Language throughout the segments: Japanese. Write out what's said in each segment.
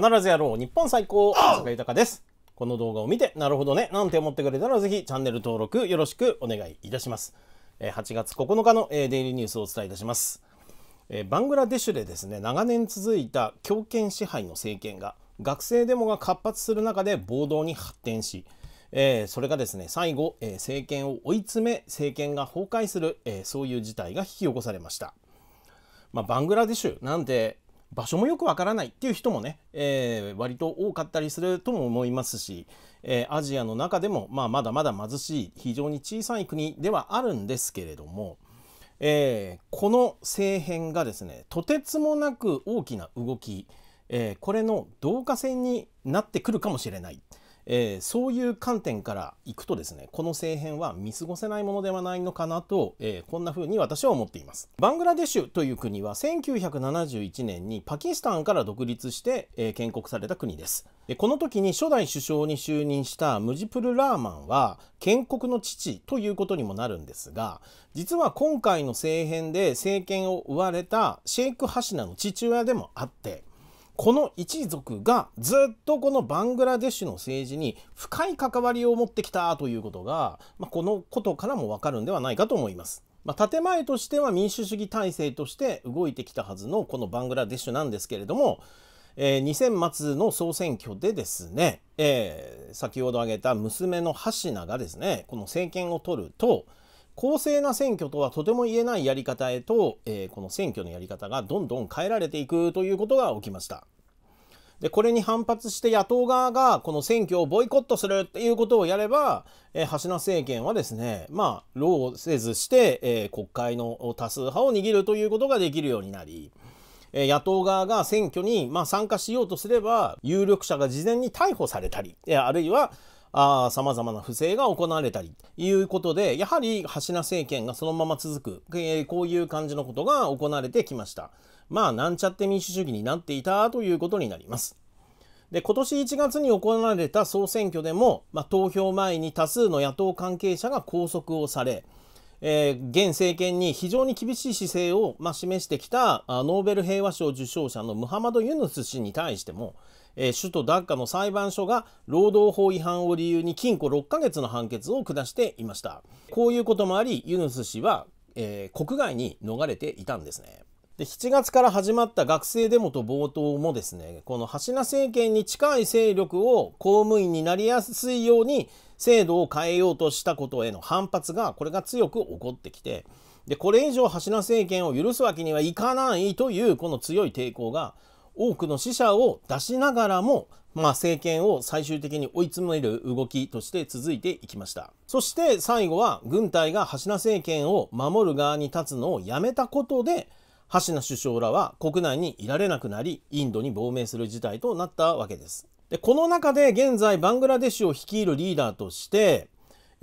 必ずやろう日本最高大阪豊ですこの動画を見てなるほどねなんて思ってくれたらぜひチャンネル登録よろしくお願いいたします8月9日のデイリーニュースをお伝えいたしますバングラデシュでですね長年続いた強権支配の政権が学生デモが活発する中で暴動に発展しえそれがですね最後、え政権を追い詰め政権が崩壊する、えそういう事態が引き起こされました、まあ、バングラデシュなんて場所もよくわからないっていう人もね、えー、割と多かったりするとも思いますし、えー、アジアの中でも、まあ、まだまだ貧しい非常に小さい国ではあるんですけれども、えー、この政変がですねとてつもなく大きな動き、えこれの導火線になってくるかもしれない。えー、そういう観点からいくとですねこの政変は見過ごせないものではないのかなと、えー、こんな風に私は思っていますバングラデシュという国は1971年にパキスタンから独立して、えー、建国された国ですでこの時に初代首相に就任したムジプル・ラーマンは建国の父ということにもなるんですが実は今回の政変で政権を追われたシェイク・ハシナの父親でもあってこの一族がずっとこのバングラデシュの政治に深い関わりを持ってきたということが、まあ、このことからもわかるんではないかと思います。まあ、建前としては民主主義体制として動いてきたはずのこのバングラデシュなんですけれども、えー、2000末の総選挙でですね、えー、先ほど挙げた娘のハシナがですねこの政権を取ると、公正な選挙とはとても言えないやり方へと、えー、この選挙のやり方がどんどん変えられていくということが起きました。でこれに反発して野党側がこの選挙をボイコットするっていうことをやれば、えー、橋田政権はですねまあ労せずして、えー、国会の多数派を握るということができるようになり、えー、野党側が選挙に、まあ、参加しようとすれば有力者が事前に逮捕されたり、えあるいはま様々な不正が行われたりということで、やはり橋名政権がそのまま続く、えー、こういう感じのことが行われてきました。まあ、なんちゃって民主主義になっていたということになります。で、今年1月に行われた総選挙でも、まあ、投票前に多数の野党関係者が拘束をされ、えー、現政権に非常に厳しい姿勢を、まあ、示してきたノーベル平和賞受賞者のムハマド・ユヌス氏に対しても、えー、首都ダッカの裁判所が労働法違反を理由に禁錮6ヶ月の判決を下していましたこういうこともありユヌス氏は、えー、国外に逃れていたんですねで7月から始まった学生デモと冒頭もですねこの橋田政権に近い勢力を公務員になりやすいように制度を変えようとしたことへの反発がこれが強く起こってきてでこれ以上橋田政権を許すわけにはいかないというこの強い抵抗が多くの死者を出しながらも、まあ、政権を最終的に追い詰める動きとして続いていきました。そして最後は軍隊が橋名政権を守る側に立つのをやめたことで、橋名首相らは国内にいられなくなり、インドに亡命する事態となったわけです。でこの中で現在バングラデシュを率いるリーダーとして、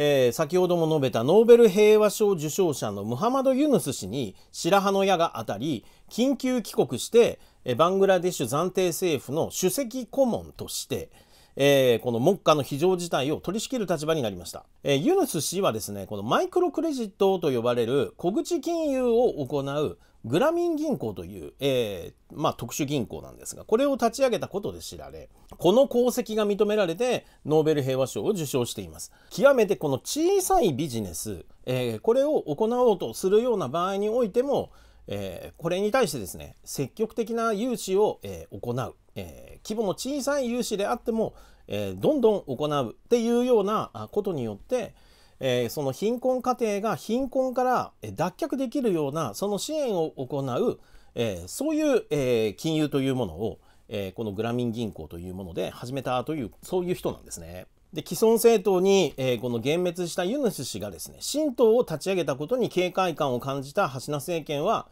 えー、先ほども述べたノーベル平和賞受賞者のムハマド・ユヌス氏に白羽の矢が当たり緊急帰国して、えバングラデシュ暫定政府の首席顧問として、えー、この目下の非常事態を取り仕切る立場になりました、えユヌス氏はですねこのマイクロクレジットと呼ばれる小口金融を行うグラミン銀行という、えー、まあ、特殊銀行なんですが、これを立ち上げたことで知られ、この功績が認められて、ノーベル平和賞を受賞しています。極めてこの小さいビジネス、えー、これを行おうとするような場合においても、えー、これに対してですね、積極的な融資を、え行う、え規模の小さい融資であっても、えどんどん行うっていうようなことによって、えー、その貧困家庭が貧困から脱却できるようなその支援を行う、えー、そういう、えー、金融というものを、えこのグラミン銀行というもので始めたというそういう人なんですね。で既存政党に、えー、この幻滅したユヌス氏がですね新党を立ち上げたことに警戒感を感じたハシナ政権は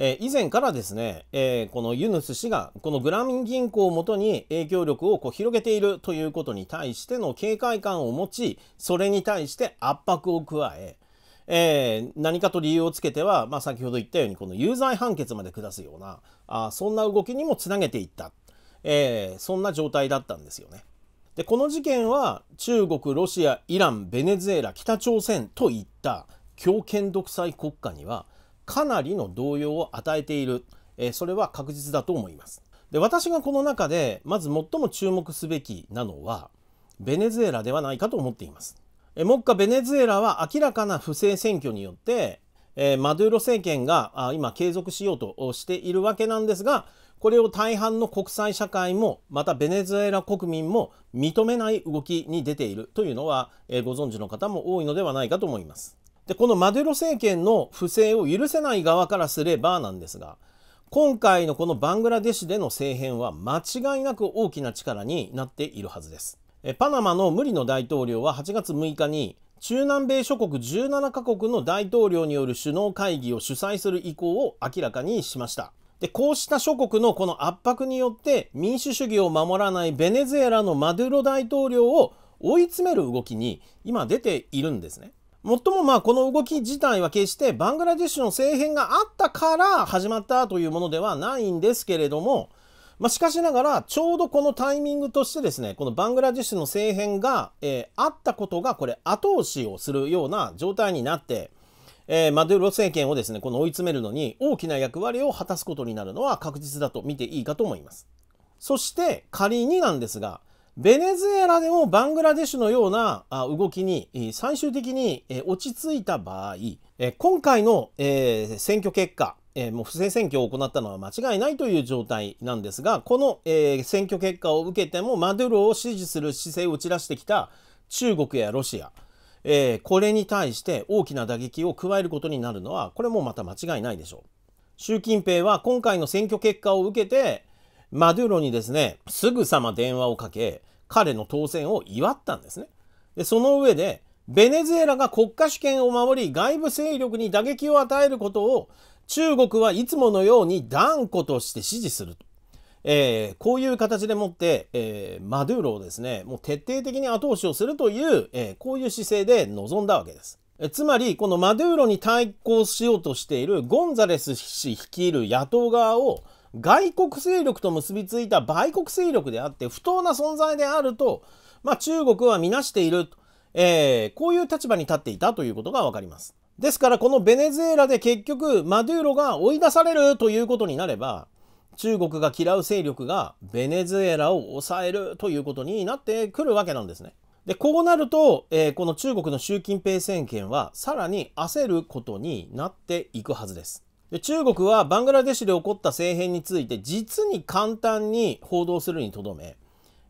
えー、以前からですね、えー、このユヌス氏がこのグラミン銀行をもとに影響力をこう広げているということに対しての警戒感を持ちそれに対して圧迫を加ええー、何かと理由をつけては、まあ、先ほど言ったようにこの有罪判決まで下すようなあそんな動きにもつなげていった、えー、そんな状態だったんですよね。でこの事件は中国ロシアイランベネズエラ北朝鮮といった強権独裁国家にはかなりの動揺を与えている、えそれは確実だと思います。で私がこの中でまず最も注目すべきなのはベネズエラではないかと思っています。え目下ベネズエラは明らかな不正選挙によって、えマドゥーロ政権があ今継続しようとしているわけなんですがこれを大半の国際社会もまたベネズエラ国民も認めない動きに出ているというのは、えご存知の方も多いのではないかと思います。で、このマデロ政権の不正を許せない側からすればなんですが、今回のこのバングラデシュでの政変は間違いなく大きな力になっているはずです。パナマのムリの大統領は8月6日に中南米諸国17カ国の大統領による首脳会議を主催する意向を明らかにしました。で、こうした諸国のこの圧迫によって民主主義を守らないベネズエラのマドゥロ大統領を追い詰める動きに今出ているんですね。もっともまあこの動き自体は決してバングラデシュの政変があったから始まったというものではないんですけれども、まあ、しかしながらちょうどこのタイミングとしてですねこのバングラデシュの政変が、えー、あったことがこれ後押しをするような状態になって、えー、マドゥロ政権をですねこの追い詰めるのに大きな役割を果たすことになるのは確実だと見ていいかと思います。そして仮になんですがベネズエラでもバングラデシュのような動きに最終的に落ち着いた場合、今回の選挙結果、もう不正選挙を行ったのは間違いないという状態なんですが、この選挙結果を受けてもマドゥロを支持する姿勢を打ち出してきた中国やロシア、これに対して大きな打撃を加えることになるのは、これもまた間違いないでしょう。習近平は今回の選挙結果を受けて、マドゥーロにですね、すぐさま電話をかけ、彼の当選を祝ったんですね。で、その上で、ベネズエラが国家主権を守り外部勢力に打撃を与えることを中国はいつものように断固として支持すると。えー、こういう形でもって、えー、マドゥーロをですね、もう徹底的に後押しをするという、えー、こういう姿勢で臨んだわけです。えつまり、このマドゥーロに対抗しようとしているゴンザレス氏率いる野党側を外国勢力と結びついた売国勢力であって不当な存在であると、まあ、中国は見なしている、えー、こういう立場に立っていたということが分かります。ですからこのベネズエラで結局マドゥーロが追い出されるということになれば中国が嫌う勢力がベネズエラを抑えるということになってくるわけなんですね。でこうなると、えー、この中国の習近平政権はさらに焦ることになっていくはずです。で中国はバングラデシュで起こった政変について実に簡単に報道するにとどめ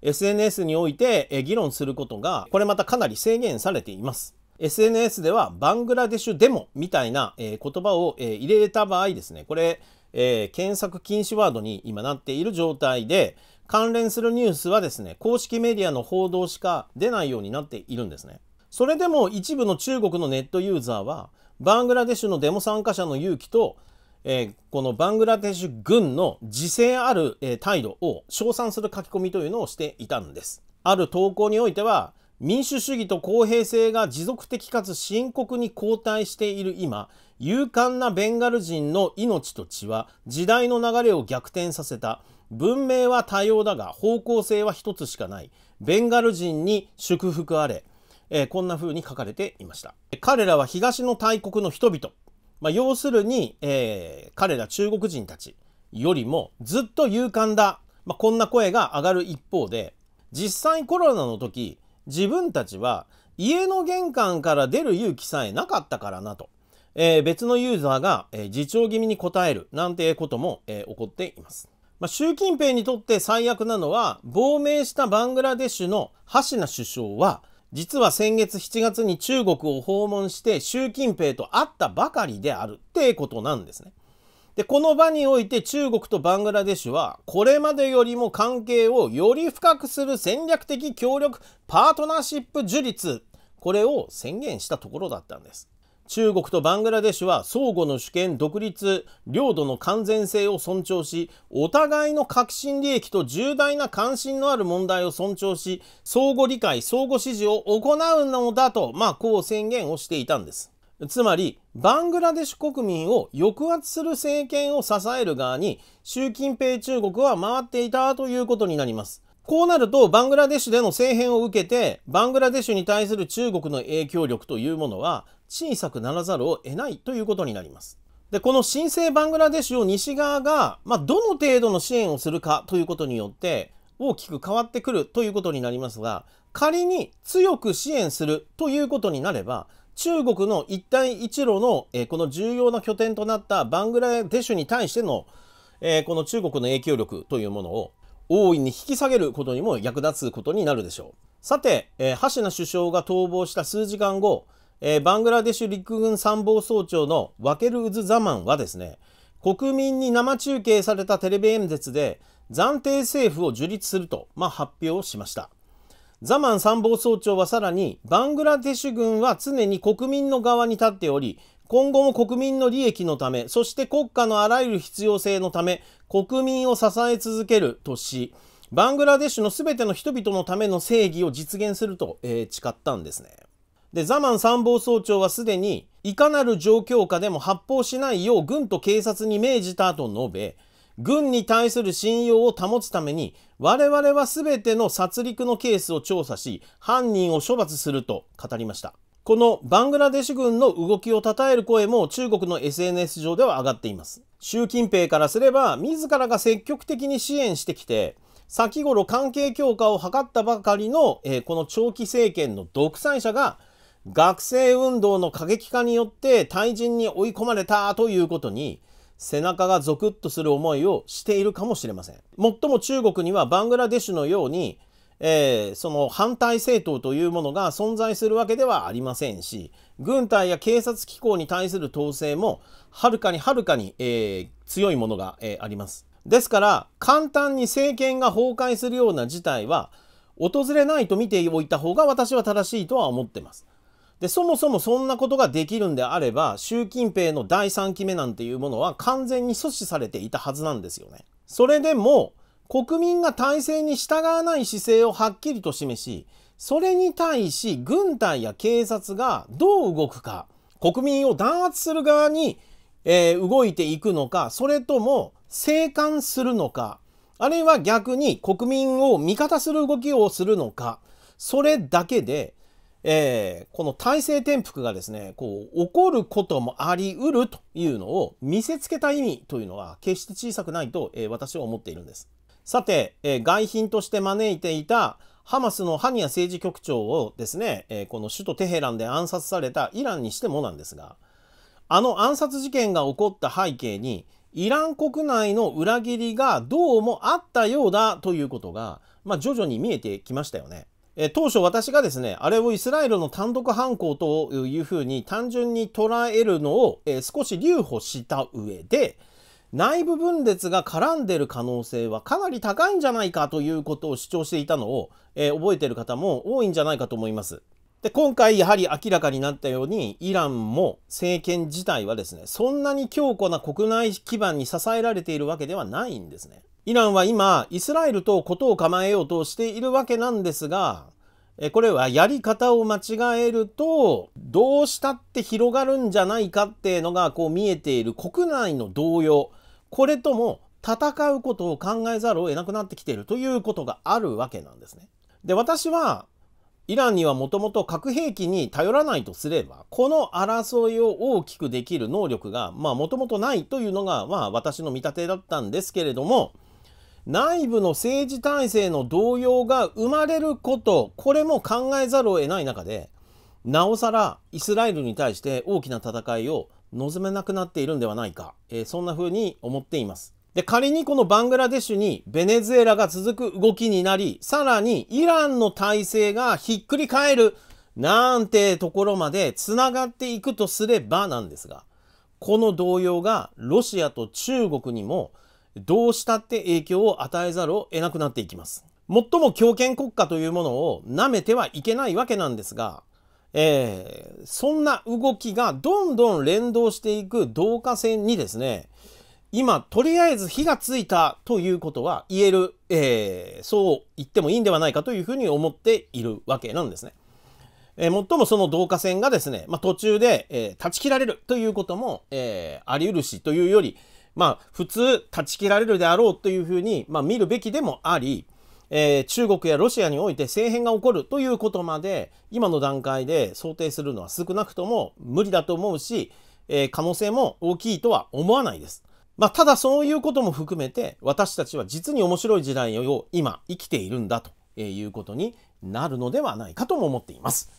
SNS において議論することがこれまたかなり制限されています SNS ではバングラデシュデモみたいな、言葉を、入れた場合ですねこれ、え検索禁止ワードに今なっている状態で関連するニュースはですね公式メディアの報道しか出ないようになっているんですねそれでも一部の中国のネットユーザーはバングラデシュのデモ参加者の勇気とえー、このバングラデシュ軍の自制ある、えー、態度を称賛する書き込みというのをしていたんです。ある投稿においては、民主主義と公平性が持続的かつ深刻に後退している今、勇敢なベンガル人の命と血は時代の流れを逆転させた。文明は多様だが方向性は一つしかない。ベンガル人に祝福あれ。えー、こんな風に書かれていました。彼らは東の大国の人々。まあ、要するに、えー、彼ら中国人たちよりもずっと勇敢だ、まあ、こんな声が上がる一方で実際コロナの時自分たちは家の玄関から出る勇気さえなかったからなと、えー、別のユーザーが、えー、自重気味に答えるなんてことも、えー、起こっています。まあ、習近平にとって最悪なのは亡命したバングラデシュのハシナ首相は実は先月7月に中国を訪問して習近平と会ったばかりであるってことなんですね。で、この場において中国とバングラデシュはこれまでよりも関係をより深くする戦略的協力パートナーシップ樹立これを宣言したところだったんです。中国とバングラデシュは相互の主権、独立、領土の完全性を尊重し、お互いの核心利益と重大な関心のある問題を尊重し、相互理解、相互支持を行うのだと、まあ、こう宣言をしていたんです。つまり、バングラデシュ国民を抑圧する政権を支える側に、習近平中国は回っていたということになります。こうなると、バングラデシュでの政変を受けて、バングラデシュに対する中国の影響力というものは小さくならざるを得ないということになります。で、この新生バングラデシュを西側が、まあ、どの程度の支援をするかということによって、大きく変わってくるということになりますが、仮に強く支援するということになれば、中国の一帯一路の、えこの重要な拠点となったバングラデシュに対しての、えこの中国の影響力というものを大いに引き下げることにも役立つことになるでしょう。さて、えー、ハシナ首相が逃亡した数時間後、えー、バングラデシュ陸軍参謀総長のワケル・ウズ・ザマンはですね、国民に生中継されたテレビ演説で暫定政府を樹立すると、まあ、発表しました。ザマン参謀総長はさらに、バングラデシュ軍は常に国民の側に立っており、今後も国民の利益のため、そして国家のあらゆる必要性のため、国民を支え続けるとし、バングラデシュの全ての人々のための正義を実現すると、えー、誓ったんですね。で、ザマン参謀総長はすでに、いかなる状況下でも発砲しないよう軍と警察に命じたと述べ、軍に対する信用を保つために、我々は全ての殺戮のケースを調査し、犯人を処罰すると語りました。このバングラデシュ軍の動きを称える声も中国の SNS 上では上がっています。習近平からすれば、自らが積極的に支援してきて、先頃関係強化を図ったばかりの、えー、この長期政権の独裁者が、学生運動の過激化によって退陣に追い込まれたということに、背中がゾクッとする思いをしているかもしれません。もっとも中国にはバングラデシュのようにえー、その反対政党というものが存在するわけではありませんし軍隊や警察機構に対する統制もはるかにはるかに、えー、強いものが、えー、あります。ですから簡単に政権が崩壊するような事態は訪れないと見ておいた方が私は正しいとは思ってます。でそもそもそんなことができるんであれば習近平の第3期目なんていうものは完全に阻止されていたはずなんですよね。それでも国民が体制に従わない姿勢をはっきりと示し、それに対し軍隊や警察がどう動くか、国民を弾圧する側に、えー、動いていくのか、それとも静観するのか、あるいは逆に国民を味方する動きをするのか、それだけで、えー、この体制転覆がですね、こう、起こることもあり得るというのを見せつけた意味というのは決して小さくないと、えー、私は思っているんです。さて、えー、外賓として招いていたハマスのハニヤ政治局長をですね、えー、この首都テヘランで暗殺されたイランにしてもなんですが、あの暗殺事件が起こった背景に、イラン国内の裏切りがどうもあったようだということが、まあ、徐々に見えてきましたよね。え当初私がですね、あれをイスラエルの単独犯行というふうに単純に捉えるのを、え少し留保した上で、内部分裂が絡んでる可能性はかなり高いんじゃないかということを主張していたのを、えー、覚えてる方も多いんじゃないかと思います。で、今回やはり明らかになったように、イランも政権自体はですね、そんなに強固な国内基盤に支えられているわけではないんですね。イランは今、イスラエルと事を構えようとしているわけなんですが、これはやり方を間違えると、どうしたって広がるんじゃないかっていうのがこう見えている国内の動揺。これとも戦うことを考えざるを得なくなってきているということがあるわけなんですね。で、私はイランにはもともと核兵器に頼らないとすれば、この争いを大きくできる能力が、まあもともとないというのが、まあ私の見立てだったんですけれども、内部の政治体制の動揺が生まれること、これも考えざるを得ない中で、なおさらイスラエルに対して大きな戦いを望めなくなっているんではないか、えー、そんな風に思っています。で、仮にこのバングラデシュにベネズエラが続く動きになり、さらにイランの体制がひっくり返るなんてところまでつながっていくとすればなんですが、この動揺がロシアと中国にもどうしたって影響を与えざるを得なくなっていきます。最も強権国家というものを舐めてはいけないわけなんですが、えー、そんな動きがどんどん連動していく導火線にですね、今、とりあえず火がついたということは言える、えー、そう言ってもいいんではないかというふうに思っているわけなんですね。えー、もっともその導火線がですね、まあ、途中で、えー、断ち切られるということも、えあり得るしというより、まあ、普通断ち切られるであろうというふうに、まあ、見るべきでもあり、えー、中国やロシアにおいて政変が起こるということまで今の段階で想定するのは少なくとも無理だと思うし、えー、可能性も大きいとは思わないです。まあ、ただそういうことも含めて私たちは実に面白い時代を今生きているんだということになるのではないかとも思っています。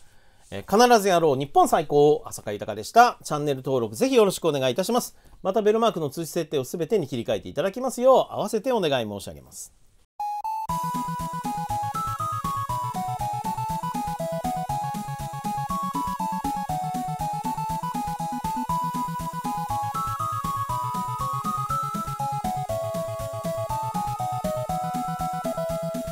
えー、必ずやろう日本最高浅香豊でした。チャンネル登録ぜひよろしくお願いいたします。またベルマークの通知設定をすべてに切り替えていただきますよう合わせてお願い申し上げます。you